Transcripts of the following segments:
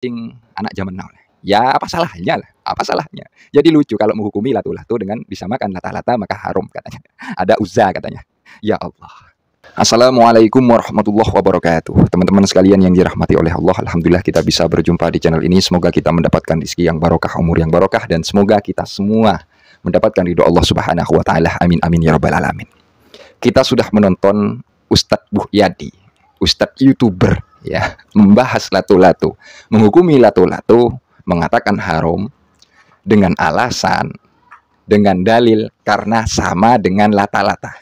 cing anak zaman now Ya apa salahnya lah? Apa salahnya? Jadi lucu kalau menghukumi latu-latu dengan disamakan lata-lata maka haram katanya. Ada uzza katanya. Ya Allah. Assalamualaikum warahmatullahi wabarakatuh Teman-teman sekalian yang dirahmati oleh Allah Alhamdulillah kita bisa berjumpa di channel ini Semoga kita mendapatkan rezeki yang barokah, umur yang barokah Dan semoga kita semua mendapatkan ridho Allah subhanahu wa ta'ala Amin amin ya rabbal alamin Kita sudah menonton Ustadz Buhyadi Ustadz Youtuber ya membahas latu-latu, menghukumi latu-latu, mengatakan harum dengan alasan, dengan dalil karena sama dengan lata-lata.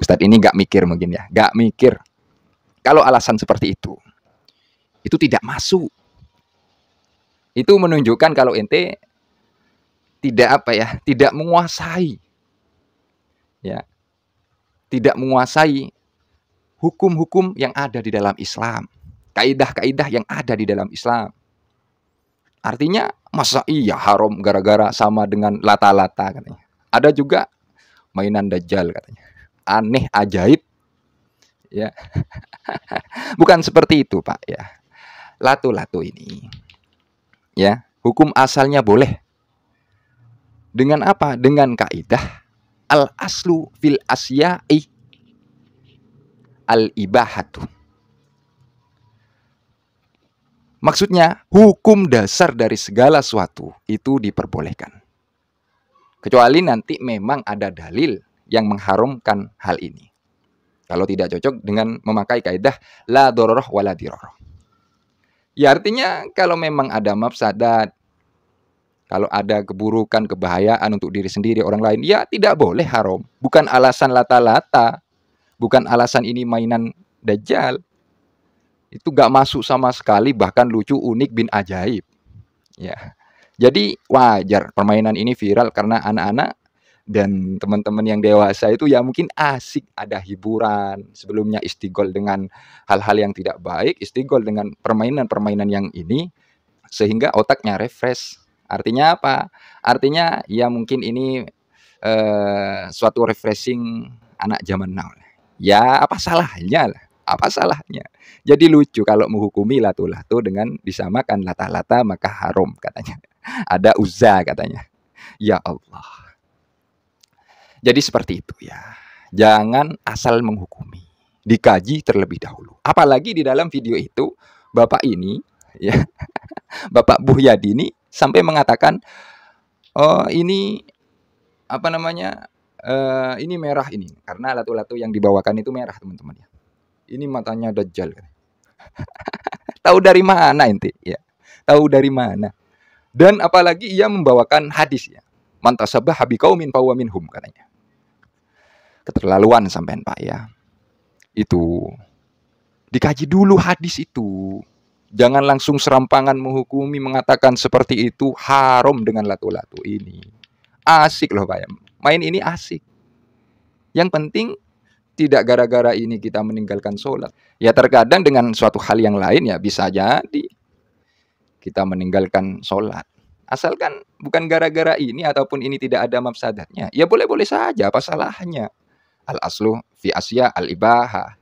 Ustadz ini gak mikir mungkin ya, gak mikir. Kalau alasan seperti itu, itu tidak masuk. Itu menunjukkan kalau ente tidak apa ya, tidak menguasai. Ya. Tidak menguasai hukum-hukum yang ada di dalam Islam, kaidah-kaidah yang ada di dalam Islam. Artinya masa iya haram gara-gara sama dengan lata-lata katanya. Ada juga mainan dajjal katanya. Aneh ajaib. Ya. Bukan seperti itu, Pak, ya. Latu-latu ini. Ya, hukum asalnya boleh. Dengan apa? Dengan kaidah al aslu fil asya'i al-ibahatu. Maksudnya, hukum dasar dari segala sesuatu itu diperbolehkan. Kecuali nanti memang ada dalil yang mengharumkan hal ini. Kalau tidak cocok dengan memakai kaidah la dororoh wala diroroh. Ya artinya kalau memang ada mafsadat, kalau ada keburukan, kebahayaan untuk diri sendiri, orang lain, ya tidak boleh haram. Bukan alasan lata-lata Bukan alasan ini mainan Dajjal. Itu gak masuk sama sekali bahkan lucu, unik, bin ajaib. Ya. Jadi wajar permainan ini viral karena anak-anak dan teman-teman yang dewasa itu ya mungkin asik ada hiburan. Sebelumnya istigol dengan hal-hal yang tidak baik, istigol dengan permainan-permainan yang ini sehingga otaknya refresh. Artinya apa? Artinya ya mungkin ini uh, suatu refreshing anak zaman now. Ya apa salahnya lah? Apa salahnya? Jadi lucu kalau menghukumi latu-latu dengan disamakan lata-lata maka haram katanya. Ada uza katanya. Ya Allah. Jadi seperti itu ya. Jangan asal menghukumi. Dikaji terlebih dahulu. Apalagi di dalam video itu Bapak ini ya Bapak ini sampai mengatakan oh ini apa namanya uh, ini merah ini karena latu-latu yang dibawakan itu merah teman-teman ya. Ini matanya dajjal. Tahu dari mana inti? Ya. Tahu dari mana? Dan apalagi ia membawakan hadis ya. Mantasabah habi kaumin fawa hum katanya. Keterlaluan sampean Pak ya. Itu dikaji dulu hadis itu. Jangan langsung serampangan menghukumi mengatakan seperti itu haram dengan latu-latu ini. Asik loh Pak ya main ini asik. Yang penting tidak gara-gara ini kita meninggalkan sholat. Ya terkadang dengan suatu hal yang lain ya bisa jadi kita meninggalkan sholat. Asalkan bukan gara-gara ini ataupun ini tidak ada mafsadatnya. Ya boleh-boleh saja apa salahnya. Al aslu fi asya al ibaha.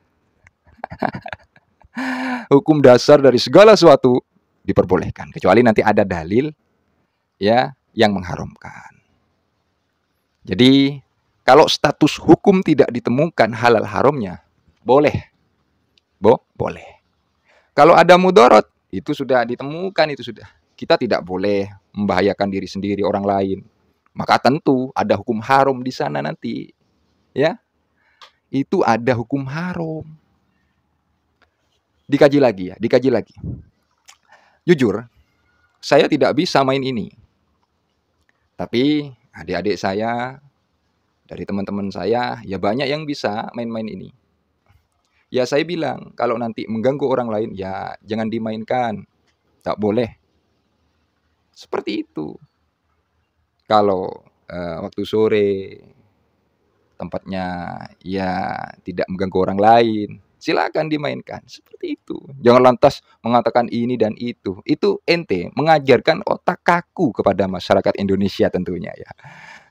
Hukum dasar dari segala sesuatu diperbolehkan kecuali nanti ada dalil ya yang mengharamkan. Jadi kalau status hukum tidak ditemukan halal haramnya, boleh. Bo, boleh. Kalau ada mudorot, itu sudah ditemukan, itu sudah. Kita tidak boleh membahayakan diri sendiri, orang lain. Maka tentu ada hukum haram di sana nanti. Ya, itu ada hukum haram. Dikaji lagi ya, dikaji lagi. Jujur, saya tidak bisa main ini. Tapi adik-adik saya, dari teman-teman saya, ya banyak yang bisa main-main ini. Ya saya bilang, kalau nanti mengganggu orang lain, ya jangan dimainkan. Tak boleh. Seperti itu. Kalau eh, waktu sore tempatnya ya tidak mengganggu orang lain, Silakan dimainkan. Seperti itu. Jangan lantas mengatakan ini dan itu. Itu ente mengajarkan otak kaku kepada masyarakat Indonesia tentunya ya.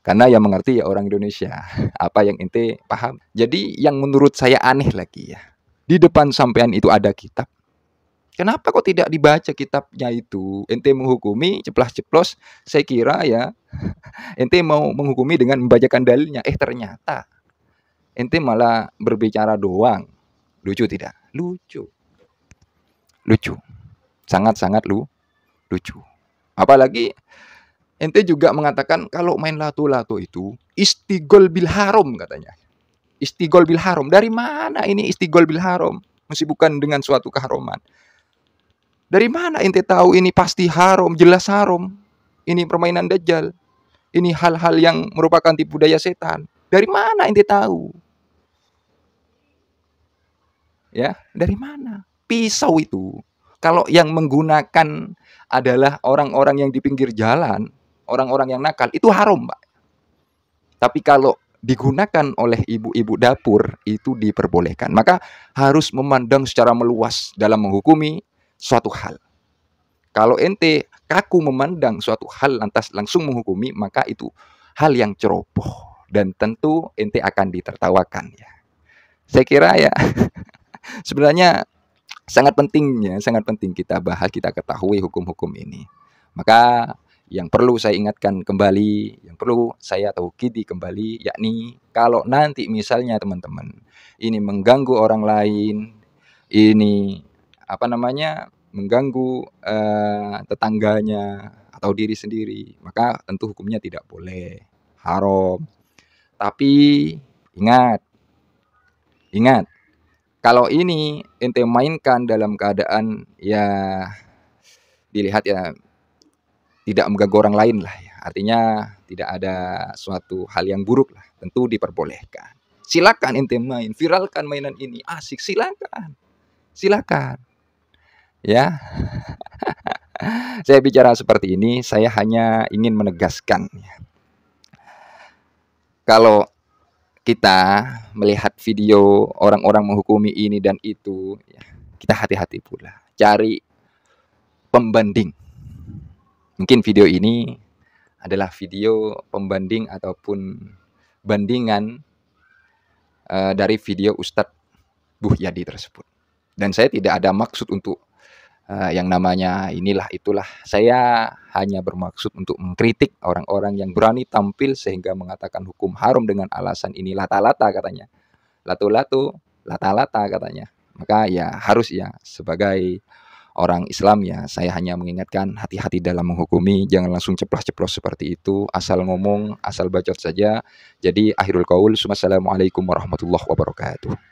Karena yang mengerti ya orang Indonesia. Apa yang ente paham. Jadi yang menurut saya aneh lagi ya. Di depan sampean itu ada kitab. Kenapa kok tidak dibaca kitabnya itu? Ente menghukumi ceplas-ceplos, saya kira ya. Ente mau menghukumi dengan membacakan dalilnya. Eh ternyata ente malah berbicara doang. Lucu tidak? Lucu. Lucu. Sangat-sangat lu lucu. Apalagi ente juga mengatakan kalau main lato-lato itu istigol bil haram katanya. Istigol bil haram. Dari mana ini istigol bil haram? Mesti bukan dengan suatu keharuman. Dari mana ente tahu ini pasti haram, jelas haram. Ini permainan dajjal. Ini hal-hal yang merupakan tipu daya setan. Dari mana ente tahu? ya dari mana pisau itu kalau yang menggunakan adalah orang-orang yang di pinggir jalan orang-orang yang nakal itu haram pak tapi kalau digunakan oleh ibu-ibu dapur itu diperbolehkan maka harus memandang secara meluas dalam menghukumi suatu hal kalau ente kaku memandang suatu hal lantas langsung menghukumi maka itu hal yang ceroboh dan tentu ente akan ditertawakan ya saya kira ya sebenarnya sangat pentingnya, sangat penting kita bahas, kita ketahui hukum-hukum ini. Maka yang perlu saya ingatkan kembali, yang perlu saya kidi kembali, yakni kalau nanti misalnya teman-teman ini mengganggu orang lain, ini apa namanya mengganggu eh, tetangganya atau diri sendiri, maka tentu hukumnya tidak boleh haram. Tapi ingat, ingat kalau ini ente mainkan dalam keadaan ya dilihat ya tidak mengganggu orang lain lah ya. Artinya tidak ada suatu hal yang buruk lah. Tentu diperbolehkan. Silakan ente main, viralkan mainan ini. Asik, silakan. Silakan. Ya. saya bicara seperti ini, saya hanya ingin menegaskan ya. Kalau kita melihat video orang-orang menghukumi ini dan itu, ya, kita hati-hati pula. Cari pembanding. Mungkin video ini adalah video pembanding ataupun bandingan uh, dari video Ustadz Buhyadi tersebut. Dan saya tidak ada maksud untuk Eh, yang namanya inilah itulah. Saya hanya bermaksud untuk mengkritik orang-orang yang berani tampil sehingga mengatakan hukum harum dengan alasan ini lata-lata katanya. Latu-latu, lata-lata katanya. Maka ya harus ya sebagai orang Islam ya saya hanya mengingatkan hati-hati dalam menghukumi jangan langsung ceplos-ceplos seperti itu asal ngomong asal bacot saja jadi akhirul kaul wassalamualaikum warahmatullahi wabarakatuh